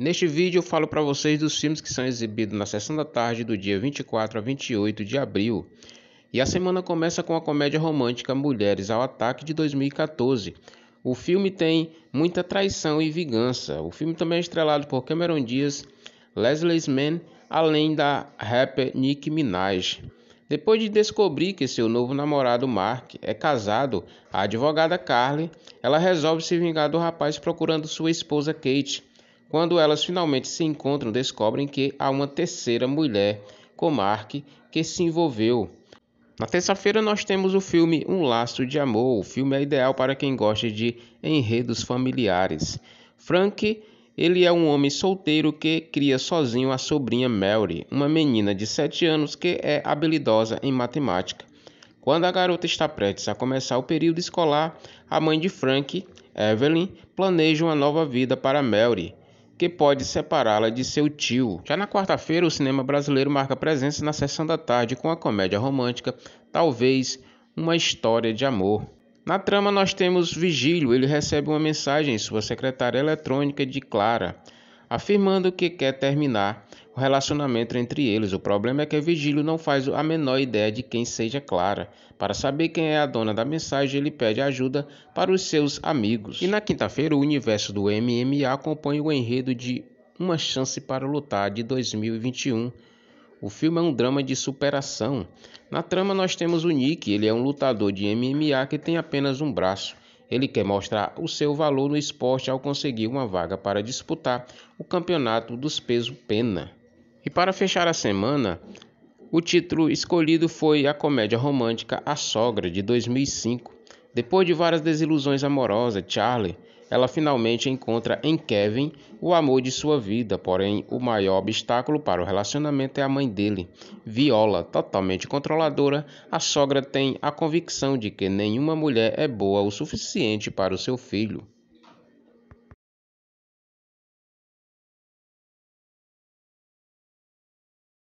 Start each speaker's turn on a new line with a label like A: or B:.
A: Neste vídeo eu falo para vocês dos filmes que são exibidos na sessão da tarde do dia 24 a 28 de abril. E a semana começa com a comédia romântica Mulheres ao Ataque de 2014. O filme tem muita traição e vingança. O filme também é estrelado por Cameron Diaz, Leslie Mann, além da rapper Nicki Minaj. Depois de descobrir que seu novo namorado Mark é casado, a advogada Carly, ela resolve se vingar do rapaz procurando sua esposa Kate, quando elas finalmente se encontram, descobrem que há uma terceira mulher, Comarque, que se envolveu. Na terça-feira nós temos o filme Um Laço de Amor. O filme é ideal para quem gosta de enredos familiares. Frank, ele é um homem solteiro que cria sozinho a sobrinha Mary, uma menina de 7 anos que é habilidosa em matemática. Quando a garota está prestes a começar o período escolar, a mãe de Frank, Evelyn, planeja uma nova vida para Mary, que pode separá-la de seu tio. Já na quarta-feira, o cinema brasileiro marca presença na sessão da tarde com a comédia romântica Talvez uma história de amor. Na trama nós temos Vigílio, ele recebe uma mensagem em sua secretária eletrônica de Clara, afirmando que quer terminar o relacionamento entre eles. O problema é que Vigílio não faz a menor ideia de quem seja Clara. Para saber quem é a dona da mensagem, ele pede ajuda para os seus amigos. E na quinta-feira, o universo do MMA acompanha o enredo de Uma Chance para Lutar de 2021. O filme é um drama de superação. Na trama, nós temos o Nick, ele é um lutador de MMA que tem apenas um braço. Ele quer mostrar o seu valor no esporte ao conseguir uma vaga para disputar o campeonato dos pesos pena. E para fechar a semana, o título escolhido foi a comédia romântica A Sogra, de 2005. Depois de várias desilusões amorosas, Charlie, ela finalmente encontra em Kevin o amor de sua vida, porém o maior obstáculo para o relacionamento é a mãe dele. Viola, totalmente controladora, a sogra tem a convicção de que nenhuma mulher é boa o suficiente para o seu filho.